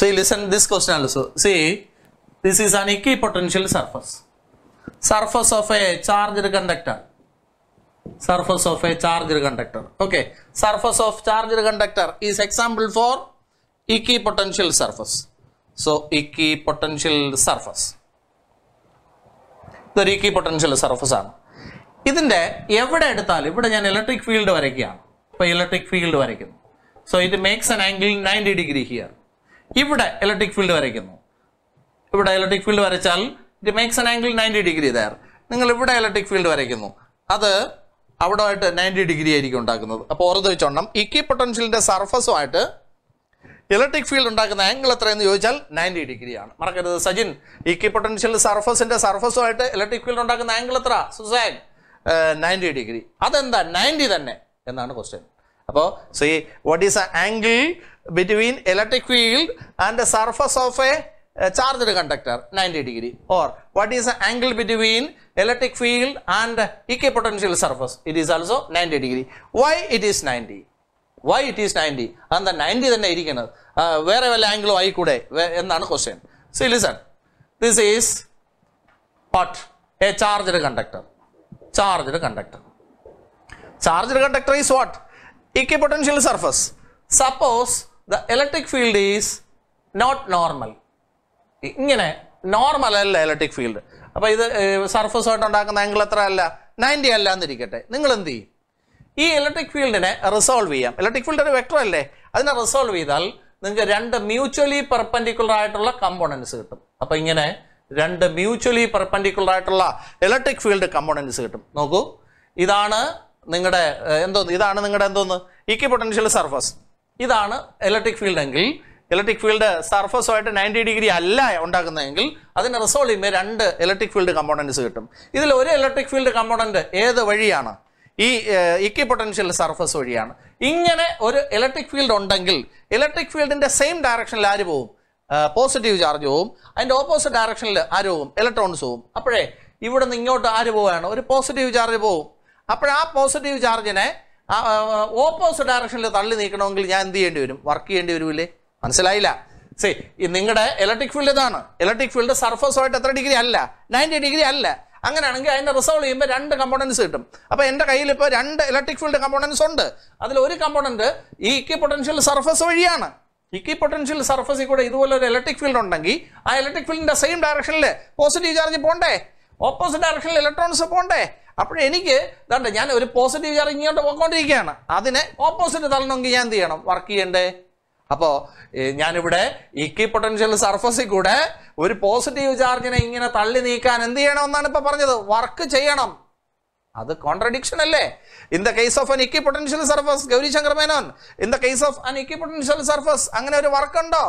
So you listen this question also. See, this is an equipotential surface. Surface of a charged conductor. Surface of a charged conductor. Okay. Surface of charged conductor is example for equipotential surface. So equipotential surface. equipotential surface. സർഫസാണ് ഇതിൻ്റെ എവിടെ എടുത്താലും ഇവിടെ ഞാൻ electric field വരയ്ക്കുകയാണ് അപ്പോൾ electric field വരയ്ക്കുന്നു so ഇത് makes an angle ninety degree here ഇവിടെ ഇലക്ട്രിക് ഫീൽഡ് വരയ്ക്കുന്നു ഇവിടെ ഇലക്ട്രിക് ഫീൽഡ് വരച്ചാൽ it makes an angle ninety degree there നിങ്ങൾ ഇവിടെ ഇലക്ട്രിക് ഫീൽഡ് വരയ്ക്കുന്നു അത് ആയിട്ട് നയൻറ്റി ഡിഗ്രി ആയിരിക്കും ഉണ്ടാക്കുന്നത് അപ്പോൾ ഓർത്ത് വെച്ചോണം ഇക്കി പൊട്ടൻഷ്യലിൻ്റെ സർഫസുമായിട്ട് ഇലക്ട്രിക് ഫീൽഡ് ഉണ്ടാക്കുന്ന ആംഗിൾ എത്രയെന്ന് ചോദിച്ചാൽ നയൻറ്റി ഡിഗ്രിയാണ് മറക്കരുത് സജിൻ ഇക്കി പൊട്ടൻഷ്യൽ സർഫസിൻ്റെ സർഫസുമായിട്ട് ഇലക്ട്രിക് ഫീൽഡ് ഉണ്ടാക്കുന്ന ആംഗിൾ എത്ര സുസൈൻ നയൻറ്റി ഡിഗ്രി അതെന്താ നയൻറ്റി തന്നെ എന്നാണ് ക്വസ്റ്റ്യൻ അപ്പോൾ സോ ഈ what is a angle between electric field and the surface of a charged conductor 90 degree or what is the angle between electric field and equipotential surface it is also 90 degree why it is 90 why it is 90 and the 90 then തന്നെ wherever angle വല്ല could ആയിക്കൂടെ എന്നാണ് question see listen this is what a charged conductor charged conductor charged conductor is what equipotential surface suppose the electric field is not normal ഇങ്ങനെ normal അല്ല electric field അപ്പോൾ ഇത് surface ആയിട്ട് ഉണ്ടാക്കുന്ന angle എത്ര അല്ല നയൻറ്റി അല്ല എന്നിരിക്കട്ടെ നിങ്ങൾ എന്ത് ചെയ്യും ഈ ഇലക്ട്രിക് ഫീൽഡിനെ റിസോൾവ് ചെയ്യാം ഇലക്ട്രിക് ഫീൽഡ് ഒരു വെക്ടർ അല്ലേ അതിനെ റിസോൾവ് ചെയ്താൽ നിങ്ങൾക്ക് രണ്ട് മ്യൂച്വലി പെർപ്പൻഡിക്കുലർ ആയിട്ടുള്ള കമ്പോണൻസ് കിട്ടും അപ്പോൾ ഇങ്ങനെ രണ്ട് മ്യൂച്വലി പെർപ്പൻഡിക്കുലർ ആയിട്ടുള്ള ഇലക്ട്രിക് ഫീൽഡ് കമ്പോണൻസ് കിട്ടും നോക്കൂ ഇതാണ് നിങ്ങളുടെ എന്തോന്ന് ഇതാണ് നിങ്ങളുടെ എന്തോന്ന് ഇക്വി പൊട്ടൻഷ്യൽ സർഫസ് ഇതാണ് ഇലക്ട്രിക് ഫീൽഡ് എങ്കിൽ ഇലക്ട്രിക് ഫീൽഡ് സർഫസുമായിട്ട് നയൻറ്റി ഡിഗ്രി അല്ല ഉണ്ടാക്കുന്നതെങ്കിൽ അതിന് ചെയ്യുമ്പോൾ രണ്ട് ഇലക്ട്രിക് ഫീൽഡ് കമ്പോണൻസ് കിട്ടും ഇതിൽ ഒരു ഇലക്ട്രിക് ഫീൽഡ് കമ്പോണൻറ്റ് ഏത് വഴിയാണ് ഈ ഇക്കി പൊട്ടൻഷ്യൽ സർഫസ് വഴിയാണ് ഇങ്ങനെ ഒരു ഇലക്ട്രിക് ഫീൽഡ് ഉണ്ടെങ്കിൽ ഇലക്ട്രിക് ഫീൽഡിൻ്റെ സെയിം ഡയറക്ഷനിൽ ആര് പോവും പോസിറ്റീവ് ചാർജ് പോവും അതിൻ്റെ ഓപ്പോസിറ്റ് ഡയറക്ഷനിൽ ആര് പോവും ഇലക്ട്രോൺസ് പോവും അപ്പോഴേ ഇവിടെ നിന്ന് ഇങ്ങോട്ട് ആര് പോവുകയാണ് ഒരു പോസിറ്റീവ് ചാർജ് പോവും അപ്പോഴാ പോസിറ്റീവ് ചാർജിനെ ഓപ്പോസിറ്റ് ഡയറക്ഷനിൽ തള്ളി നീക്കണമെങ്കിൽ ഞാൻ എന്ത് ചെയ്യേണ്ടി വരും വർക്ക് ചെയ്യേണ്ടി വരുമില്ലേ മനസ്സിലായില്ല സേ നിങ്ങളുടെ ഇലക്ട്രിക് ഫീൽഡ് ഇതാണ് ഇലക്ട്രിക് ഫീൽഡ് സർഫസുമായിട്ട് എത്ര ഡിഗ്രി അല്ല നയൻറ്റി ഡിഗ്രി അല്ല അങ്ങനെയാണെങ്കിൽ അതിൻ്റെ റിസോൾവ് ചെയ്യുമ്പോൾ രണ്ട് കമ്പോണൻസ് കിട്ടും അപ്പോൾ എൻ്റെ കയ്യിൽ ഇപ്പോൾ രണ്ട് ഇലക്ട്രിക് ഫീൽഡ് കമ്പോണൻസ് ഉണ്ട് അതിൽ ഒരു കമ്പോണൻറ്റ് ഈ ഇക്കി പൊട്ടൻഷ്യൽ സർഫസ് വഴിയാണ് ഇക്കി പൊട്ടൻഷ്യൽ സർഫസിൽ കൂടെ ഇതുപോലെ ഒരു ഇലക്ട്രിക് ഫീൽഡ് ഉണ്ടെങ്കിൽ ആ ഇലക്ട്രിക് ഫീൽഡിൻ്റെ സെയിം ഡയറക്ഷനിൽ പോസിറ്റീവ് ചാർജ് പോകണ്ടേ ഓപ്പോസിറ്റ് ഡയറക്ഷനിൽ ഇലക്ട്രോൺസ് പോകണ്ടേ അപ്പോഴെനിക്ക് ഇതാണ്ട് ഞാൻ ഒരു പോസിറ്റീവ് ചാർജ് ഇങ്ങോട്ട് പോയിക്കൊണ്ടിരിക്കുകയാണ് അതിനെ ഓപ്പോസിറ്റ് തള്ളണമെങ്കിൽ ഞാൻ എന്ത് ചെയ്യണം വർക്ക് ചെയ്യണ്ടേ അപ്പോൾ ഞാനിവിടെ ഇക്കി പൊട്ടൻഷ്യൽ സർഫസിൽ കൂടെ ഒരു പോസിറ്റീവ് ചാർജിനെ ഇങ്ങനെ തള്ളി നീക്കാൻ എന്ത് ചെയ്യണം എന്നാണ് ഇപ്പോൾ പറഞ്ഞത് വർക്ക് ചെയ്യണം അത് കോൺട്രഡിക്ഷൻ അല്ലേ in the case of an equipotential surface Gaurishankar Menon in the case of an equipotential surface അങ്ങനെ ഒരു വർക്ക് ഉണ്ടോ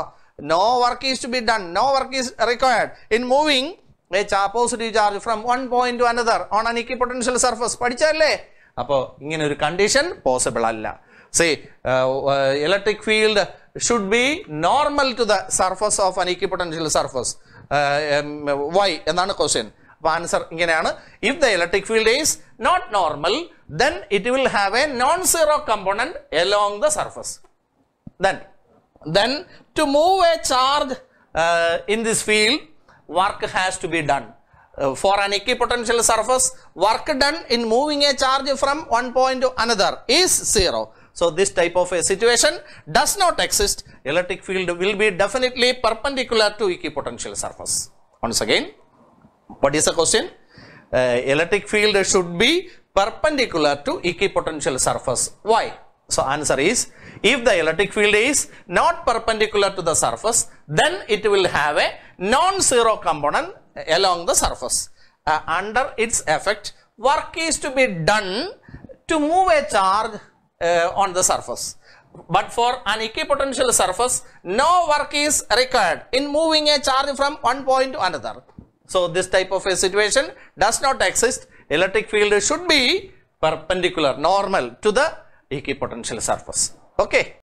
no work is to be done no work is required in moving a positive charge from one point to another on an equipotential surface പഠിച്ചല്ലേ അപ്പോൾ ഇങ്ങനെ ഒരു condition possible അല്ല C electric field should be normal to the surface of an equipotential surface why എന്നാണ് question അപ്പോൾ answer ഇങ്ങനെയാണ് if the electric field is not normal then it will have a non zero component along the surface then then to move a charge in this field work has to be done. Uh, for an equipotential surface, work done in moving a charge from one point to another is zero. So this type of a situation does not exist. Electric field will be definitely perpendicular to equipotential surface. Once again, what is the question? Uh, electric field should be perpendicular to equipotential surface. Why? So answer is, if the electric field is not perpendicular to the surface, then it will have a non-zero component along the surface. Uh, under its effect, work is to be done to move a charge uh, on the surface. But for an equipotential surface, no work is required in moving a charge from one point to another. So, this type of a situation does not exist. Electric field should be perpendicular, normal to the equipotential surface. Okay.